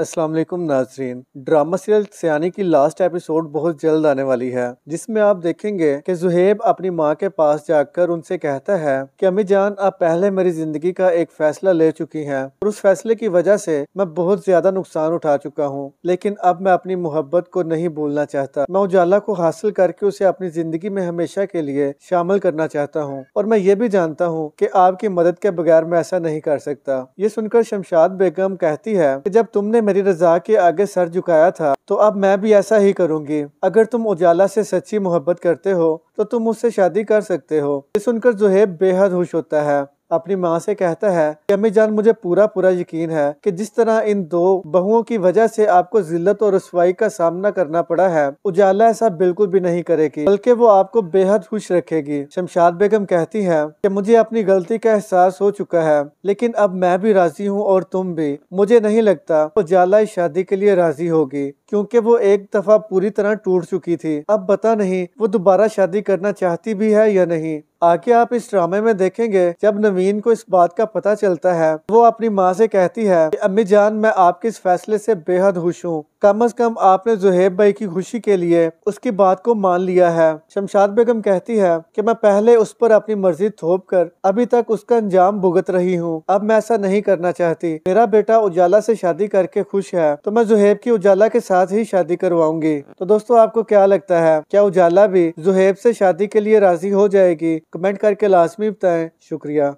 असलम नाजरीन drama serial सियानी की लास्ट एपिसोड बहुत जल्द आने वाली है जिसमें आप देखेंगे कि जुहेब अपनी माँ के पास जाकर उनसे कहता है कि अम्मी जान आप पहले मेरी जिंदगी का एक फैसला ले चुकी हैं और उस फैसले की वजह से मैं बहुत ज्यादा नुकसान उठा चुका हूँ लेकिन अब मैं अपनी मोहब्बत को नहीं भूलना चाहता मैं उजाला को हासिल करके उसे अपनी जिंदगी में हमेशा के लिए शामिल करना चाहता हूँ और मैं ये भी जानता हूँ की आपकी मदद के बगैर मैं ऐसा नहीं कर सकता ये सुनकर शमशाद बेगम कहती है की जब तुमने मेरी रजा के आगे सर झुकाया था तो अब मैं भी ऐसा ही करूँगी अगर तुम उजाला से सच्ची मोहब्बत करते हो तो तुम उससे शादी कर सकते हो ये सुनकर जुहेब बेहद खुश होता है अपनी माँ से कहता है कि अम्मी जान मुझे पूरा पूरा यकीन है कि जिस तरह इन दो बहुओं की वजह से आपको जिल्लत और रसवाई का सामना करना पड़ा है उजाला ऐसा बिल्कुल भी नहीं करेगी बल्कि वो आपको बेहद खुश रखेगी शमशाद बेगम कहती है कि मुझे अपनी गलती का एहसास हो चुका है लेकिन अब मैं भी राजी हूँ और तुम भी मुझे नहीं लगता उजाला इस शादी के लिए राजी होगी क्योंकि वो एक दफा पूरी तरह टूट चुकी थी अब पता नहीं वो दोबारा शादी करना चाहती भी है या नहीं आगे आप इस ड्रामे में देखेंगे जब नवीन को इस बात का पता चलता है वो अपनी माँ से कहती है कि अम्मी जान मैं आपके इस फैसले से बेहद खुश हूँ कम अज कम आपने जुहेब भाई की खुशी के लिए उसकी बात को मान लिया है शमशाद बेगम कहती है कि मैं पहले उस पर अपनी मर्जी थोप कर अभी तक उसका अंजाम भुगत रही हूँ अब मैं ऐसा नहीं करना चाहती मेरा बेटा उजाला से शादी करके खुश है तो मैं जुहेब की उजाला के साथ साथ ही शादी करवाऊंगी तो दोस्तों आपको क्या लगता है क्या उजाला भी जुहेब से शादी के लिए राजी हो जाएगी कमेंट करके लाजमी बताएं शुक्रिया